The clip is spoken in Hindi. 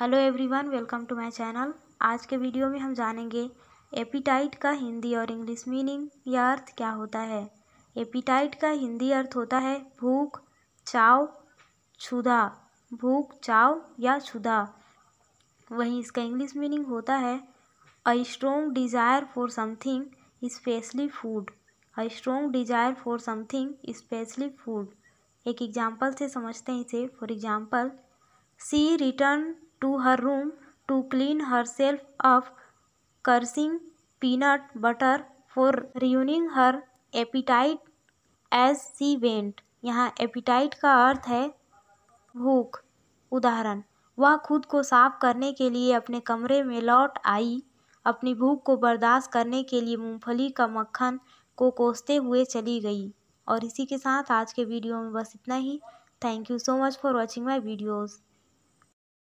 hello everyone welcome to my channel आज के वीडियो में हम जानेंगे एपिटाइट का हिंदी और इंग्लिश मीनिंग या अर्थ क्या होता है एपिटाइट का हिंदी अर्थ होता है भूख चाव छुदा भूख चाव या छुदा वहीं इसका इंग्लिश मीनिंग होता है a strong desire for something specially food a strong desire for something specially food एक एग्जाम्पल से समझते हैं इसे for example she return to her room to clean her self off cursing peanut butter for ruining her appetite as she went यहाँ एपिटाइट का अर्थ है भूख उदाहरण वह खुद को साफ करने के लिए अपने कमरे में लौट आई अपनी भूख को बर्दाश्त करने के लिए मूंगफली का मक्खन को कोसते हुए चली गई और इसी के साथ आज के वीडियो में बस इतना ही thank you so much for watching my videos